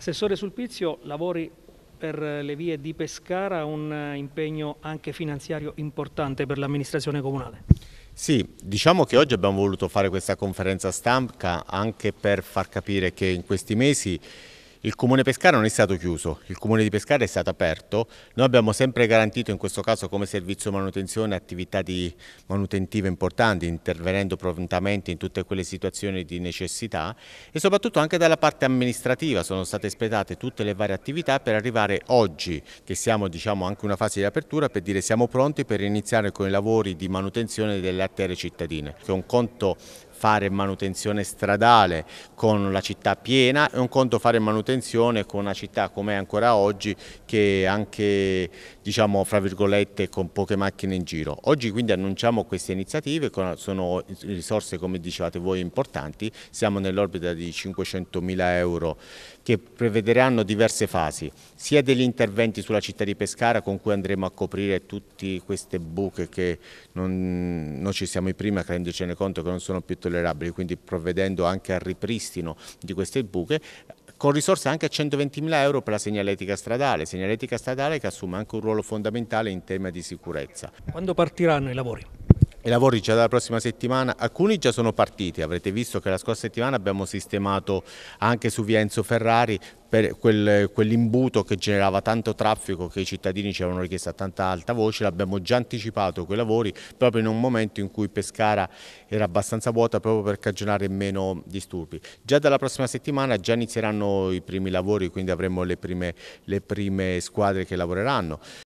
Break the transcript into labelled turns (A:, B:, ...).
A: Assessore Sulpizio, lavori per le vie di Pescara, un impegno anche finanziario importante per l'amministrazione comunale. Sì, diciamo che oggi abbiamo voluto fare questa conferenza stampa anche per far capire che in questi mesi il comune Pescara non è stato chiuso, il comune di Pescara è stato aperto, noi abbiamo sempre garantito in questo caso come servizio manutenzione attività manutentive importanti, intervenendo prontamente in tutte quelle situazioni di necessità e soprattutto anche dalla parte amministrativa sono state espletate tutte le varie attività per arrivare oggi, che siamo diciamo anche una fase di apertura, per dire siamo pronti per iniziare con i lavori di manutenzione delle attere cittadine, che è un conto fare manutenzione stradale con la città piena e un conto fare manutenzione con una città come è ancora oggi che anche diciamo fra virgolette con poche macchine in giro. Oggi quindi annunciamo queste iniziative, sono risorse come dicevate voi importanti, siamo nell'orbita di 500 mila euro che prevederanno diverse fasi, sia degli interventi sulla città di Pescara con cui andremo a coprire tutte queste buche che non, non ci siamo i primi a rendercene conto che non sono più tollerabili intollerabili, quindi provvedendo anche al ripristino di queste buche, con risorse anche a 120 mila euro per la segnaletica stradale, segnaletica stradale che assume anche un ruolo fondamentale in tema di sicurezza. Quando partiranno i lavori? I lavori già dalla prossima settimana, alcuni già sono partiti, avrete visto che la scorsa settimana abbiamo sistemato anche su via Enzo Ferrari per quel, quell'imbuto che generava tanto traffico che i cittadini ci avevano richiesto a tanta alta voce, l'abbiamo già anticipato quei lavori proprio in un momento in cui Pescara era abbastanza vuota proprio per cagionare meno disturbi. Già dalla prossima settimana già inizieranno i primi lavori, quindi avremo le prime, le prime squadre che lavoreranno.